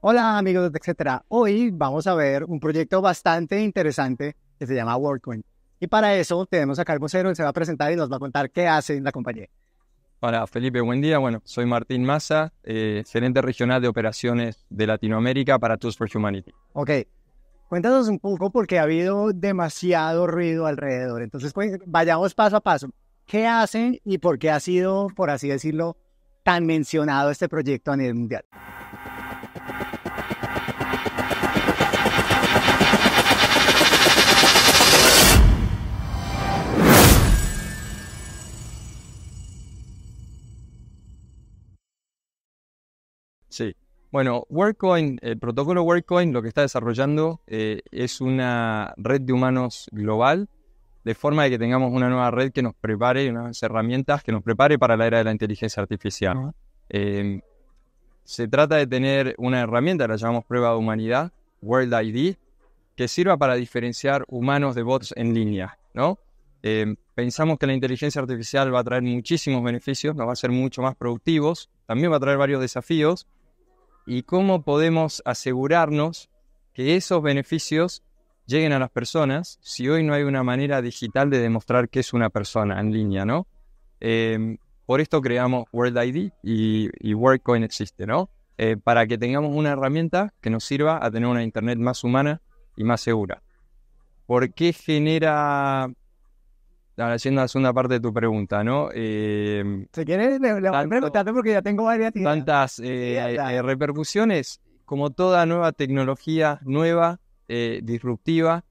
Hola amigos de etcétera. Hoy vamos a ver un proyecto bastante interesante que se llama Worldcoin Y para eso tenemos a al vocero, que se va a presentar y nos va a contar qué hace en la compañía. Hola Felipe, buen día. Bueno, soy Martín Massa, eh, gerente regional de operaciones de Latinoamérica para Tools for Humanity. Ok, cuéntanos un poco porque ha habido demasiado ruido alrededor. Entonces, pues, vayamos paso a paso. ¿Qué hacen y por qué ha sido, por así decirlo, tan mencionado este proyecto a nivel mundial? Bueno, WorkCoin, el protocolo WorkCoin lo que está desarrollando eh, es una red de humanos global, de forma de que tengamos una nueva red que nos prepare, unas herramientas que nos prepare para la era de la inteligencia artificial. Em, se trata de tener una herramienta, la llamamos prueba de humanidad, World ID, que sirva para diferenciar humanos de bots en línea, ¿no? Em, pensamos que la inteligencia artificial va a traer muchísimos beneficios, nos va a hacer mucho más productivos, también va a traer varios desafíos, y cómo podemos asegurarnos que esos beneficios lleguen a las personas si hoy no hay una manera digital de demostrar que es una persona en línea, ¿no? Em, por esto creamos World ID y, y WorldCoin existe, ¿no? Eh, para que tengamos una herramienta que nos sirva a tener una Internet más humana y más segura. ¿Por qué genera Haciendo yendo la segunda parte de tu pregunta, ¿no? Em, si quieres, le, porque ya tengo varias Tantas eh, eh, repercusiones, como toda nueva tecnología nueva, eh, disruptiva,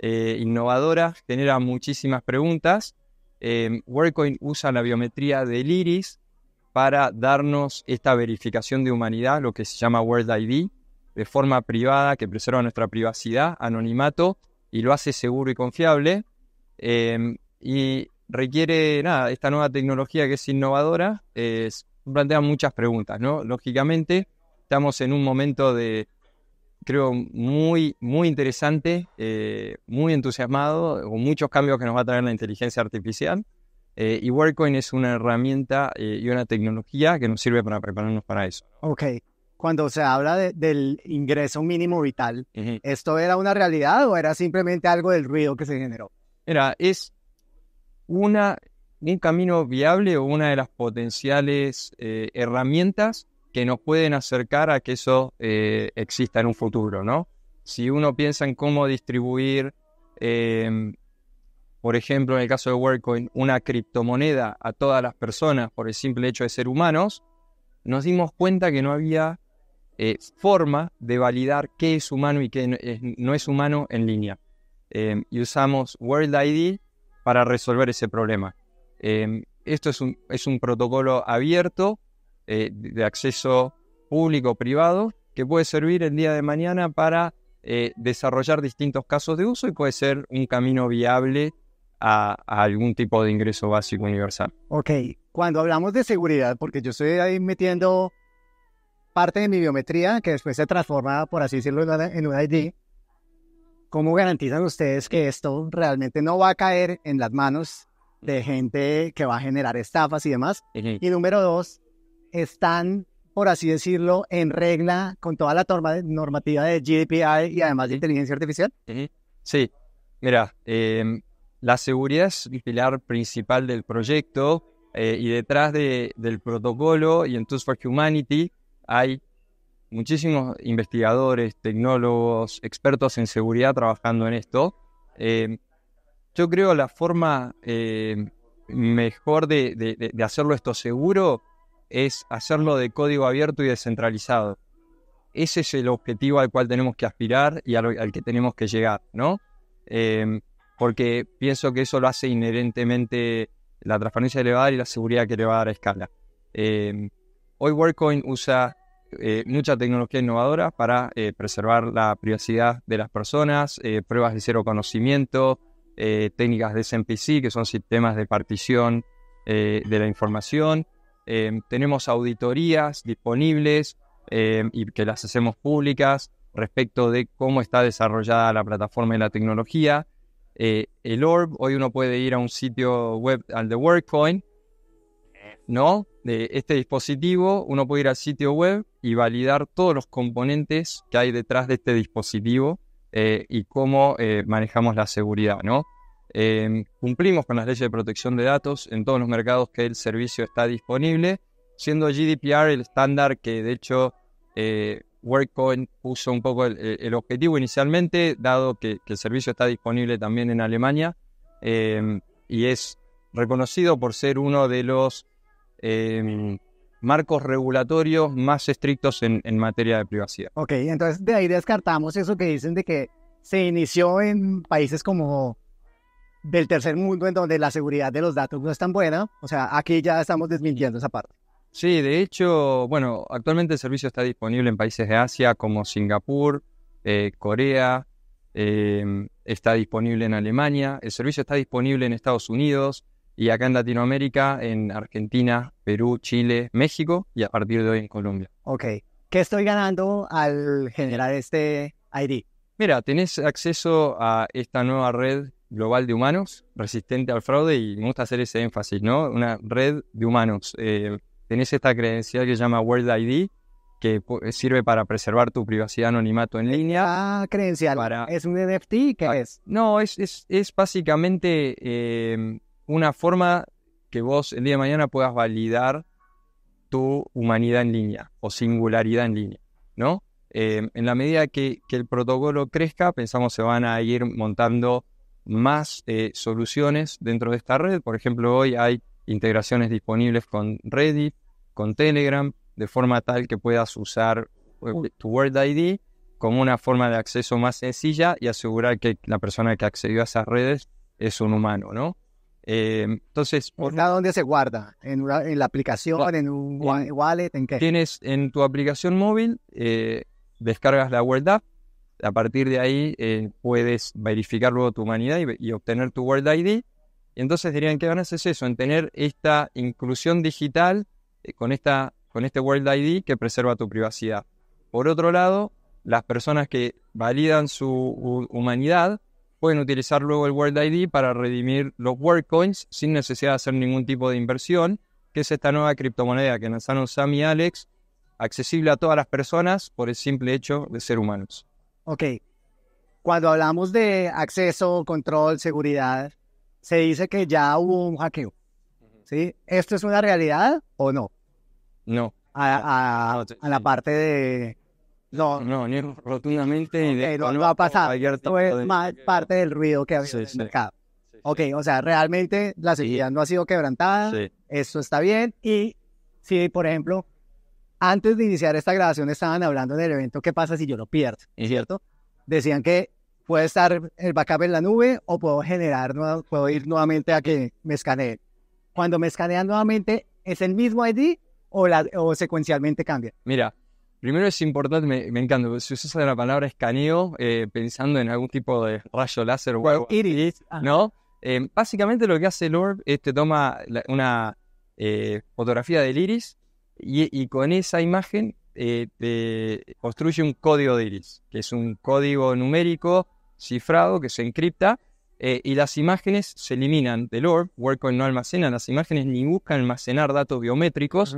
innovadora, genera muchísimas preguntas. Em, WorkCoin usa la biometría del iris para darnos esta verificación de humanidad, lo que se llama World ID, de forma privada, que preserva nuestra privacidad, anonimato, y lo hace seguro y confiable. Eh, y requiere, nada, esta nueva tecnología que es innovadora, es eh, plantea muchas preguntas, ¿no? Lógicamente, estamos en un momento de, creo, muy, muy interesante, eh, muy entusiasmado, con muchos cambios que nos va a traer la inteligencia artificial. Eh, y WorkCoin es una herramienta y una tecnología que nos sirve para prepararnos para eso. Ok. Cuando se habla del ingreso mínimo vital, ¿esto era una realidad o era simplemente algo del ruido que se generó? Era, es, un camino viable o una de las potenciales eh, herramientas que nos pueden acercar a que eso eh, exista en un futuro, ¿no? Si uno piensa en cómo distribuir, em, por ejemplo, en el caso de WorldCoin, una criptomoneda a todas las personas por el simple hecho de ser humanos, nos dimos cuenta que no había eh, forma de validar qué es humano y qué no es humano en línea. Em, y usamos World ID para resolver ese problema. Em, esto es un, es protocolo abierto eh, de acceso público-privado que puede servir el día de mañana para eh, desarrollar distintos casos de uso y puede ser un camino viable a, algún tipo de ingreso básico universal. Ok, cuando hablamos de seguridad, porque yo estoy ahí metiendo parte de mi biometría que después se transforma, por así decirlo, en un ID, ¿Cómo garantizan ustedes que esto realmente no va a caer en las manos de gente que va a generar estafas y demás? Y número dos, ¿están, por así decirlo, en regla con toda la normativa de GDPR y además de inteligencia artificial? Sí, mira, em, la seguridad es el pilar principal del proyecto eh, y detrás de, del protocolo y en Tools for Humanity hay muchísimos investigadores, tecnólogos, expertos en seguridad trabajando en esto. Eh, yo creo la forma eh, mejor de, hacerlo esto seguro es hacerlo de código abierto y descentralizado. Ese es el objetivo al cual tenemos que aspirar y al, que tenemos que llegar, ¿no? Eh, porque pienso que eso lo hace inherentemente la transparencia elevada y la seguridad que le va a dar a escala. hoy WorkCoin usa eh, mucha tecnología innovadora para eh, preservar la privacidad de las personas, eh, pruebas de cero conocimiento, técnicas de SMPC, que son sistemas de partición de la información. tenemos auditorías disponibles y que las hacemos públicas respecto de cómo está desarrollada la plataforma y la tecnología. el ORB, hoy uno puede ir a un sitio web, al de WorkCoin, ¿no? De este dispositivo, uno puede ir al sitio web y validar todos los componentes que hay detrás de este dispositivo eh, y cómo eh, manejamos la seguridad, ¿no? Em, cumplimos con las leyes de protección de datos en todos los mercados que el servicio está disponible, siendo GDPR el estándar que de hecho eh, WorkCoin puso un poco el, objetivo inicialmente, dado que, el servicio está disponible también en Alemania em, y es reconocido por ser uno de los Em, marcos regulatorios más estrictos en, materia de privacidad. Ok, entonces de ahí descartamos eso que dicen de que se inició en países como del tercer mundo, en donde la seguridad de los datos no es tan buena. O sea, aquí ya estamos desmintiendo esa parte. Sí, de hecho, bueno, actualmente el servicio está disponible en países de Asia como Singapur, eh, Corea, em, está disponible en Alemania, el servicio está disponible en Estados Unidos, y acá en Latinoamérica, en Argentina, Perú, Chile, México y a partir de hoy en Colombia. Ok. ¿Qué estoy ganando al generar este ID? Mira, tenés acceso a esta nueva red global de humanos resistente al fraude y me gusta hacer ese énfasis, ¿no? Una red de humanos. Eh, tenés esta credencial que se llama World ID, que sirve para preservar tu privacidad anonimato en línea. Ah, credencial. ¿Es un NFT? ¿Qué ah, es? No, es, es, básicamente eh, una forma que vos el día de mañana puedas validar tu humanidad en línea o singularidad en línea, ¿no? Em, en la medida que, el protocolo crezca, pensamos se van a ir montando más eh, soluciones dentro de esta red. Por ejemplo, hoy hay integraciones disponibles con Reddit, con Telegram, de forma tal que puedas usar eh, tu Word ID como una forma de acceso más sencilla y asegurar que la persona que accedió a esas redes es un humano, ¿no? Eh, entonces, dónde se guarda? ¿En, la aplicación? ¿En un wallet? ¿En qué? Tienes en tu aplicación móvil, eh, descargas la World App. A partir de ahí eh, puedes verificar luego tu humanidad y, obtener tu World ID. entonces dirían, ¿qué ganas es eso? En tener esta inclusión digital con, esta, con este World ID que preserva tu privacidad. Por otro lado, las personas que validan su humanidad pueden utilizar luego el World ID para redimir los Coins sin necesidad de hacer ningún tipo de inversión, que es esta nueva criptomoneda que lanzaron Sam y Alex, accesible a todas las personas por el simple hecho de ser humanos. Ok. Cuando hablamos de acceso, control, seguridad, se dice que ya hubo un hackeo. ¿Sí? ¿Esto es una realidad o no? No. a la parte de no, no, rotundamente. no, va a pasar, Fue más parte del ruido que había en el ok, o sea, realmente la seguridad no ha sido quebrantada. eso está bien. Y si, por ejemplo, antes de iniciar esta grabación estaban hablando del evento, ¿qué pasa si yo lo pierdo? Es cierto. Decían que puede estar el backup en la nube o puedo generar, puedo ir nuevamente a que me escanee. Cuando me escanean nuevamente, ¿es el mismo ID o, la, o secuencialmente cambia? Mira, Primero es importante, me, encanta, pues, si usas la palabra escaneo eh, pensando en algún tipo de rayo láser o algo ah. ¿no? Eh, básicamente lo que hace el orb es te toma una eh, fotografía del iris y, con esa imagen te construye un código de iris, que es un código numérico cifrado que se encripta y las imágenes se eliminan del orb. Workon no almacena las imágenes ni busca almacenar datos biométricos,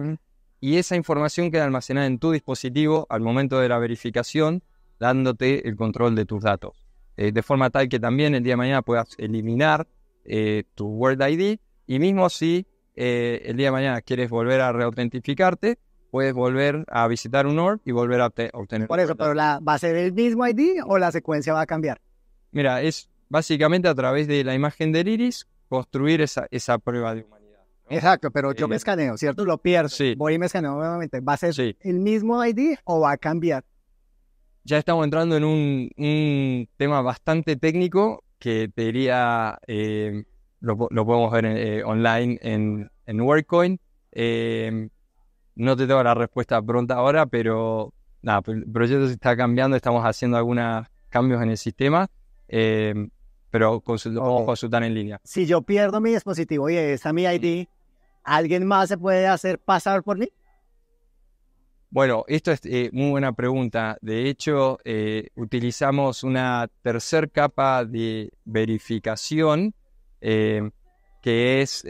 y esa información queda almacenada en tu dispositivo al momento de la verificación, dándote el control de tus datos. Eh, de forma tal que también el día de mañana puedas eliminar eh, tu Word ID y mismo si eh, el día de mañana quieres volver a reautentificarte, puedes volver a visitar un ORB y volver a obtener. Por eso, pero la, ¿va a ser el mismo ID o la secuencia va a cambiar? Mira, es básicamente a través de la imagen del iris construir esa, esa prueba de humanidad. Exacto, pero yo me escaneo, ¿cierto? Lo pierdo. Sí. Voy a me escaneo nuevamente. ¿Va a ser el mismo ID o va a cambiar? Ya estamos entrando en un, tema bastante técnico que te diría, eh, lo, podemos ver eh, online en, en WorkCoin. Em, no te tengo la respuesta pronta ahora, pero nada, el proyecto se está cambiando, estamos haciendo algunos cambios en el sistema em, pero vamos okay. consultar en línea. Si yo pierdo mi dispositivo y está mi ID, ¿alguien más se puede hacer pasar por mí? Bueno, esto es eh, muy buena pregunta. De hecho, eh, utilizamos una tercera capa de verificación eh, que es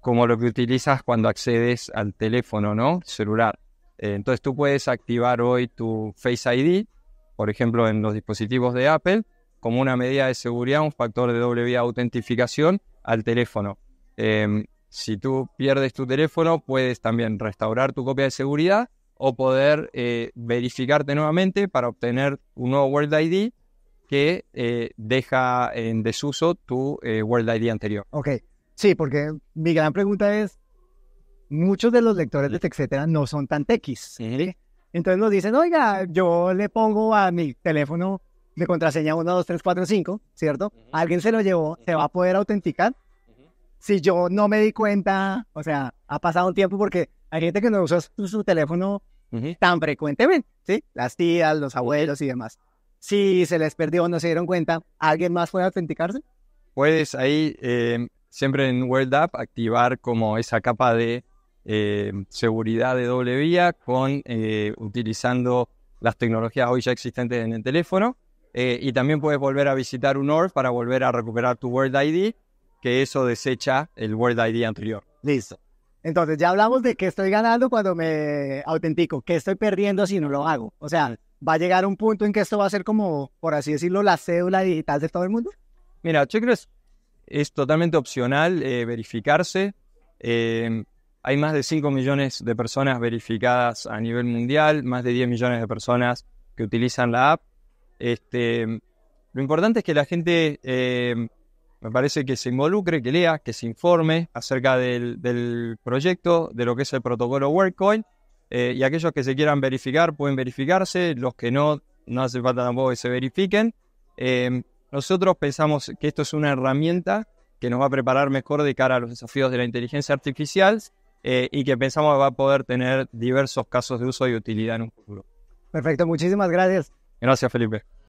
como lo que utilizas cuando accedes al teléfono, ¿no? Celular. entonces tú puedes activar hoy tu Face ID, por ejemplo, en los dispositivos de Apple, como una medida de seguridad, un factor de doble vía autentificación al teléfono. Em, si tú pierdes tu teléfono, puedes también restaurar tu copia de seguridad o poder eh, verificarte nuevamente para obtener un nuevo World ID que eh, deja en desuso tu eh, World ID anterior. Ok, sí, porque mi gran pregunta es, muchos de los lectores de etcétera no son tan techis. Entonces nos dicen, oiga, yo le pongo a mi teléfono de contraseña 1, 2, 3, 4, 5, ¿cierto? Alguien se lo llevó, se va a poder autenticar si yo no me di cuenta, o sea, ha pasado un tiempo porque hay gente que no usa su, teléfono tan frecuentemente, ¿sí? Las tías, los abuelos y demás. Si se les perdió o no se dieron cuenta, ¿alguien más puede autenticarse? Puedes ahí, eh, siempre en World App, activar como esa capa de eh, seguridad de doble vía con eh, utilizando las tecnologías hoy ya existentes en el teléfono. y también puedes volver a visitar un ORF para volver a recuperar tu World ID que eso desecha el World ID anterior. Listo. Entonces, ya hablamos de qué estoy ganando cuando me autentico, ¿Qué estoy perdiendo si no lo hago. O sea, ¿va a llegar un punto en que esto va a ser como, por así decirlo, la cédula digital de todo el mundo? Mira, yo creo es, es totalmente opcional eh, verificarse. Em, hay más de 5 millones de personas verificadas a nivel mundial, más de 10 millones de personas que utilizan la app. Este, lo importante es que la gente em, me parece que se involucre, que lea, que se informe acerca del, proyecto, de lo que es el protocolo WorkCoin. Eh, y aquellos que se quieran verificar pueden verificarse, los que no, no hace falta tampoco que se verifiquen. Em, nosotros pensamos que esto es una herramienta que nos va a preparar mejor de cara a los desafíos de la inteligencia artificial eh, y que pensamos que va a poder tener diversos casos de uso y utilidad en un futuro. Perfecto, muchísimas gracias. Gracias, Felipe.